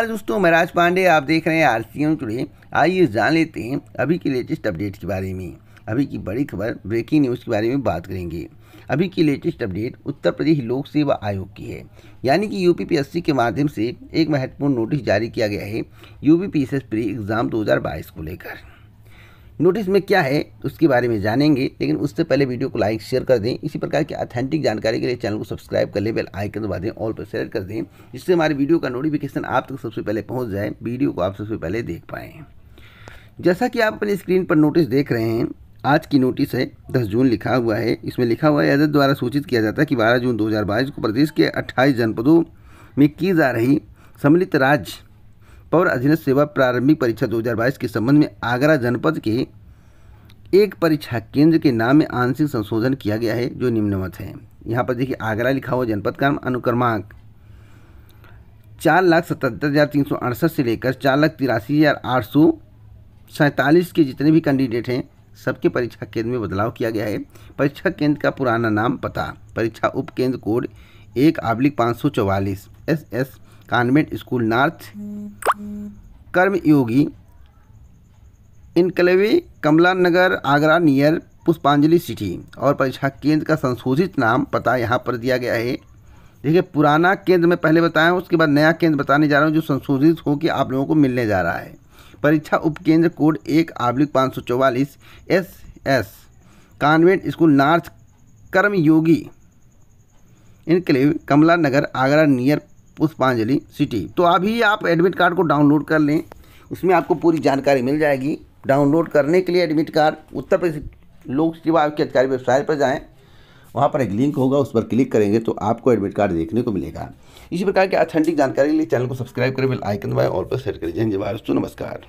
यार दोस्तों मैं राज पांडे आप देख रहे हैं आर सी एम टुडे आइए जान लेते हैं अभी की लेटेस्ट अपडेट के बारे में अभी की बड़ी खबर ब्रेकिंग न्यूज़ के बारे में बात करेंगे अभी की लेटेस्ट अपडेट उत्तर प्रदेश लोक सेवा आयोग की है यानी कि यूपीपीएससी के माध्यम से एक महत्वपूर्ण नोटिस जारी किया गया है यूपीपीएसएस प्री एग्ज़ाम 2022 को लेकर नोटिस में क्या है उसके बारे में जानेंगे लेकिन उससे पहले वीडियो को लाइक शेयर कर दें इसी प्रकार की ऑथेंटिक जानकारी के लिए चैनल को सब्सक्राइब कर लें बेल आइकन दबा दें ऑल पर शेयर कर दें जिससे हमारे वीडियो का नोटिफिकेशन आप तक सबसे पहले पहुँच जाए वीडियो को आप सबसे पहले देख पाएँ जैसा कि आप अपने स्क्रीन पर नोटिस देख रहे हैं आज की नोटिस है दस जून लिखा हुआ है इसमें लिखा हुआ है अजद द्वारा सूचित किया जाता है कि बारह जून दो को प्रदेश के अट्ठाईस जनपदों में की जा रही सम्मिलित राज्य और अधीन सेवा प्रारंभिक परीक्षा 2022 के संबंध में आगरा जनपद के एक परीक्षा केंद्र के नाम में आंशिक संशोधन किया गया है जो निम्नवत है यहाँ पर देखिए आगरा लिखा हुआ जनपद का अनुक्रमांक चार लाख सतहत्तर हज़ार तीन सौ अड़सठ से लेकर चार लाख तिरासी हज़ार आठ सौ सैंतालीस के जितने भी कैंडिडेट हैं सबके परीक्षा केंद्र में बदलाव किया गया है परीक्षा केंद्र का पुराना नाम पता परीक्षा उप केंद्र कोड एक आबलिक पाँच सौ चौवालीस S S convent school north hmm. Karmayogi enclave Kamla Nagar Agra near Pushpanjali city और परीक्षा केंद्र का संशोधित नाम पता यहाँ पर दिया गया है देखिए पुराना केंद्र मैं पहले बताया हूँ उसके बाद नया केंद्र बताने जा रहा हूँ जो संशोधित होकर आप लोगों को मिलने जा रहा है परीक्षा उपकेंद्र कोड एक आब्लिक पाँच सौ चौवालीस S S convent school north Karmayogi enclave Kamla Nagar Agra near Pushpanjali city तो अभी आप एडमिट कार्ड को डाउनलोड कर लें उसमें आपको पूरी जानकारी मिल जाएगी डाउनलोड करने के लिए एडमिट कार्ड उत्तर प्रदेश लोक सेवा की अधिकारी वेबसाइट पर जाएँ वहाँ पर एक लिंक होगा उस पर क्लिक करेंगे तो आपको एडमिट कार्ड देखने को मिलेगा इसी प्रकार की अथेंटिक जानकारी के लिए चैनल को सब्सक्राइब करें बिल आइकन दबाएं और पर शेयर करें जय जवाहर नमस्कार